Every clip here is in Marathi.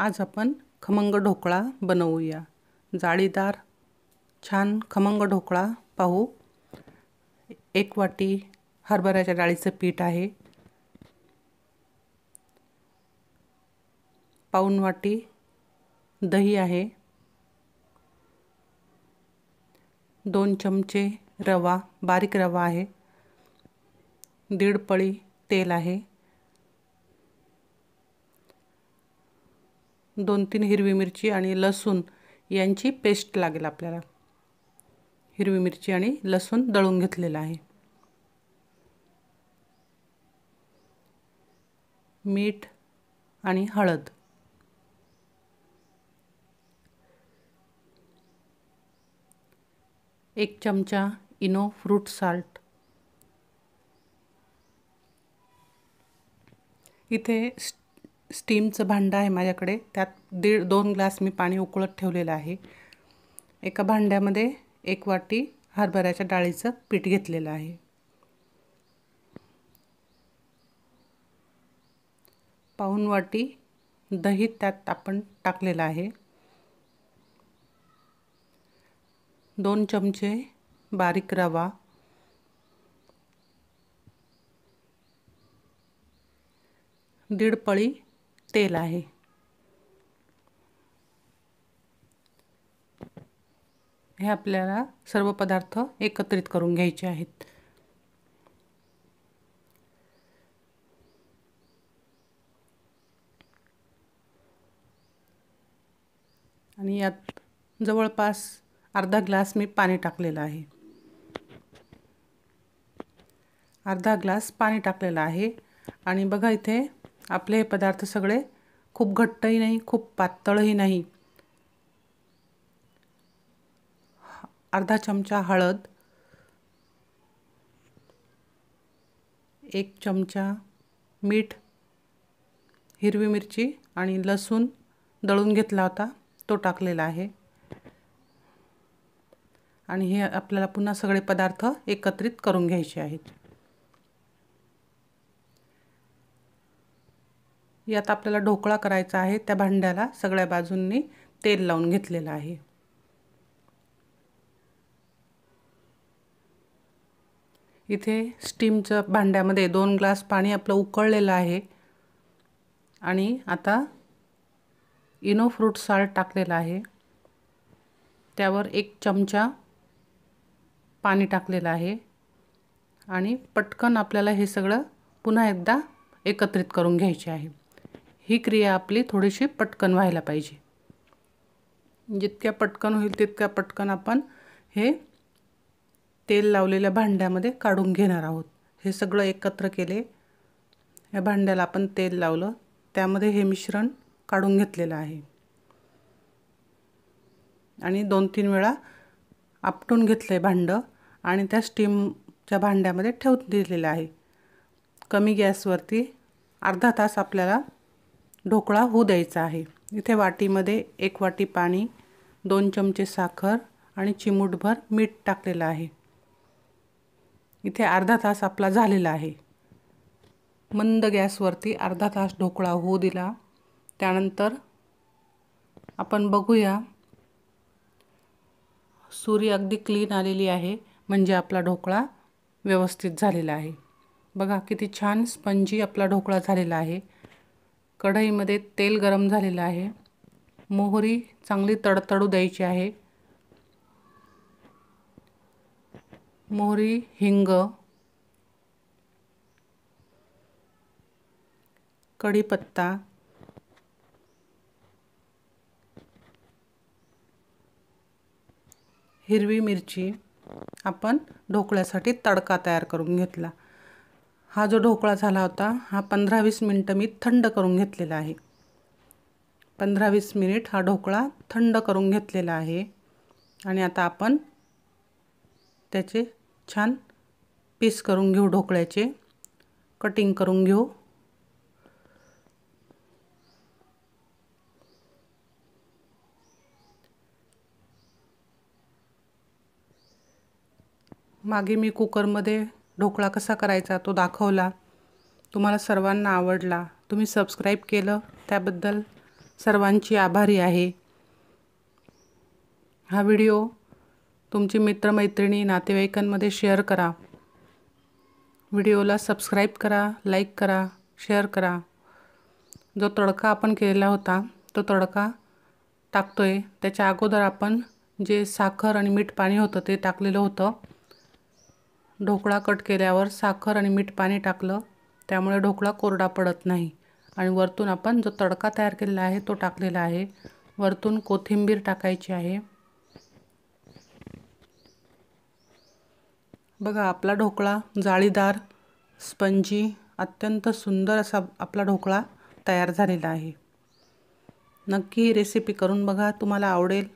आज आपण खमंग ढोकळा बनवूया जाळीदार छान खमंग ढोकळा पाहू एक वाटी हरभऱ्याच्या डाळीचं पीठ आहे पाऊन वाटी दही आहे दोन चमचे रवा बारीक रवा आहे दीड पळी तेल आहे दोन तीन हिरवी मिरची आणि लसूण यांची पेस्ट लागेल आपल्याला हिरवी मिरची आणि लसूण दळून घेतलेला आहे मीठ आणि हळद एक चमचा इनो फ्रूट साल्ट इथे स्टीमचं भांडं आहे माझ्याकडे त्यात दीड दोन ग्लास मी पाणी उकळत ठेवलेलं आहे एका भांड्यामध्ये एक वाटी हरभऱ्याच्या डाळीचं पीठ घेतलेलं आहे पाऊन वाटी दही त्यात आपण टाकलेलं आहे दोन चमचे बारीक रवा दीड पळी तेल आहे हे आपल्याला सर्व पदार्थ एकत्रित करून घ्यायचे आहेत आणि यात जवळपास अर्धा ग्लास मी पाणी टाकलेलं आहे अर्धा ग्लास पाणी टाकलेलं आहे आणि बघा इथे आपले हे पदार्थ सगळे खूप घट्टही नाही खूप पातळही नाही अर्धा चमचा हळद एक चमचा मीठ हिरवी मिरची आणि लसूण दळून घेतला होता तो टाकलेला आहे आणि हे आपल्याला पुन्हा सगळे पदार्थ एकत्रित करून घ्यायचे आहेत यात आपल्याला ढोकळा करायचा आहे त्या भांड्याला सगळ्या बाजूंनी तेल लावून घेतलेलं आहे इथे स्टीमचं भांड्यामध्ये दोन ग्लास पाणी आपलं उकळलेलं आहे आणि आता इनो फ्रूट साल्ट टाकलेलं आहे त्यावर एक चमचा पाणी टाकलेलं आहे आणि पटकन आपल्याला हे सगळं पुन्हा एकदा एकत्रित करून घ्यायचे आहे ही क्रिया आपली थोडीशी पटकन व्हायला पाहिजे जितक्या पटकन होईल तितक्या पटकन आपण हे तेल लावलेल्या भांड्यामध्ये काढून घेणार आहोत हे सगळं एकत्र केले या भांड्याला आपण तेल लावलं त्यामध्ये हे मिश्रण काढून घेतलेलं आहे आणि दोन तीन वेळा आपटून घेतलं आहे भांडं आणि त्या स्टीमच्या भांड्यामध्ये ठेवून दिलेलं आहे कमी गॅसवरती अर्धा तास आपल्याला ढोकळा होऊ द्यायचा आहे इथे वाटीमध्ये एक वाटी पाणी दोन चमचे साखर आणि चिमूटभर मीठ टाकलेलं आहे इथे अर्धा तास आपला झालेला आहे मंद गॅसवरती अर्धा तास ढोकळा होऊ दिला त्यानंतर आपण बघूया सूर्य अगदी क्लीन आलेली आहे म्हणजे आपला ढोकळा व्यवस्थित झालेला आहे बघा किती छान स्पंजी आपला ढोकळा झालेला आहे कढईमध्ये तेल गरम झालेलं आहे मोहरी चांगली तडतडू द्यायची आहे मोहरी हिंग कढीपत्ता हिरवी मिरची आपण ढोकळ्यासाठी तडका तयार करून घेतला हा जो ढोकळा झाला होता हा पंधरा वीस मिनटं मी थंड करून घेतलेला आहे पंधरा वीस मिनिट हा ढोकळा थंड करून घेतलेला आहे आणि आता आपण त्याचे छान पीस करून घेऊ ढोकळ्याचे कटिंग करून घेऊ मागे मी कुकरमध्ये ढोकळा कसा करायचा तो दाखवला तुम्हाला सर्वांना आवडला तुम्ही सबस्क्राईब केलं त्याबद्दल सर्वांची आभारी आहे हा व्हिडिओ तुमची मित्रमैत्रिणी नातेवाईकांमध्ये शेअर करा व्हिडिओला सबस्क्राईब करा लाईक करा शेअर करा जो तडका आपण केलेला होता तो तडका टाकतो आहे त्याच्या अगोदर आपण जे साखर आणि मीठ पाणी होतं ते टाकलेलं होतं ढोकळा कट केल्यावर साखर आणि मीठ पाणी टाकलं त्यामुळे ढोकळा कोरडा पडत नाही आणि वरतून आपण जो तडका तयार केलेला आहे तो टाकलेला आहे वरतून कोथिंबीर टाकायची आहे बघा आपला ढोकळा जाळीदार स्पंजी अत्यंत सुंदर असा आपला ढोकळा तयार झालेला आहे नक्की ही रेसिपी करून बघा तुम्हाला आवडेल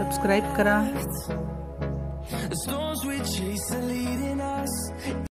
सबस्क्राईब करा